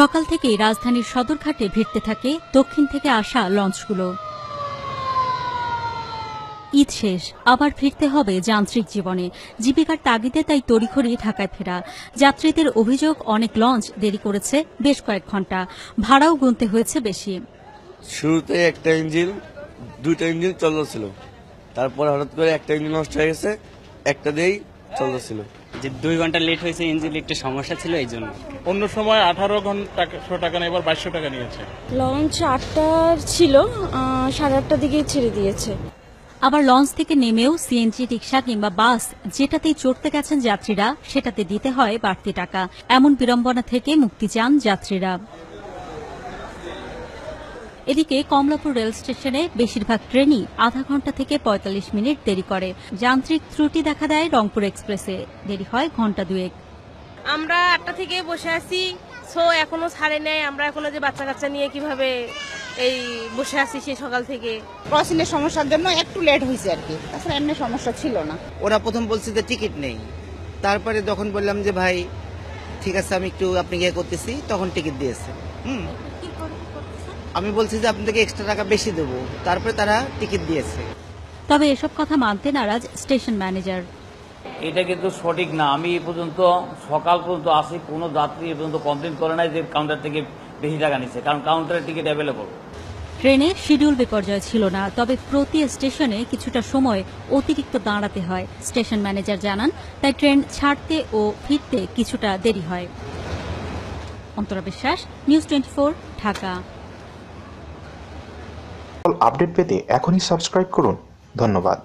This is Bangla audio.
সকাল থেকেই রাজধানীর সদরঘাটে ভিড়তে থাকে দক্ষিণ থেকে আসা লঞ্চগুলো ঈদ শেষ আবার ফিরতে হবে যান্ত্রিক জীবনে জীবিকার তাগিদে তাই তড়িঘড়ি ঢাকায় ফেরা যাত্রীদের অভিযোগ অনেক লঞ্চ দেরি করেছে বেশ কয়েক ঘন্টা ভাড়াও গুনতে হয়েছে বেশি শুরুতে একটা ইঞ্জিন দুইটা ইঞ্জিন চলছিল তারপর হঠাৎ করে একটা ইঞ্জিন নষ্ট হয়ে গেছে একটা দিয়েই চলছিল যে দুই ঘন্টা লেট হয়েছে ইঞ্জিনে একটু সমস্যা ছিল এই জন্য অন্য সময় আঠারো ঘন্টা টাকা না এবার বাইশশো টাকা নিয়েছে লঞ্চ আটটার ছিল সাড়ে আটটার দিকে ছেড়ে দিয়েছে আবার লঞ্চ থেকে নেমেও সিএনজি রিক্সা কিংবা বাস যেটাতেই চড়তে গেছেন যাত্রীরা সেটাতে দিতে হয় বাড়তি টাকা এমন বিড়ম্বনা থেকে মুক্তি চান যাত্রীরা এদিকে কমলাপুর রেল স্টেশনে বেশিরভাগ ট্রেনই আধা ঘন্টা থেকে ৪৫ মিনিট দেরি করে যান্ত্রিক ত্রুটি দেখা দেয় রংপুর এক্সপ্রেসে দেরি হয় ঘন্টা দুয়েক আমরা আটটা থেকে বসে আছি সো এখনো ছাড়ে নেয় আমরা এখনো যে বাচ্চা কাচ্চা নিয়ে কিভাবে এই বসে আছি সেই সকাল থেকে ক্রসিং এর সমস্যার জন্য একটু লেট হয়েছে আর কি তাছাড়া এমনি সমস্যা ছিল না ওরা প্রথম বলছে যে টিকিট নেই তারপরে যখন বললাম যে ভাই ঠিক আছে আমি একটু আপনি ইয়ে করতেছি তখন টিকিট দিয়েছে হুম আমি বলছি যে আপনাদেরকে এক্সট্রা টাকা বেশি দেবো তারপরে তারা টিকিট দিয়েছে তবে এসব কথা মানতে নারাজ স্টেশন ম্যানেজার এটা কিন্তু সঠিক না আমি এই পর্যন্ত সকাল পর্যন্ত আসি কোনো যাত্রী এ পর্যন্ত কমপ্লেন করে নাই যে কাউন্টার থেকে বেশি টাকা নিচ্ছে কারণ কাউন্টারের টিকিট অ্যাভেলেবল ট্রেনে শিডিউল বিপর্যয় ছিল না তবে প্রতি স্টেশনে কিছুটা সময় অতিরিক্ত দাঁড়াতে হয় স্টেশন ম্যানেজার জানান তাই ট্রেন ছাড়তে ও ফিরতে কিছুটা দেরি হয় অন্তরা বিশ্বাস নিউজ টোয়েন্টি ঢাকা সকল আপডেট পেতে এখনই সাবস্ক্রাইব করুন ধন্যবাদ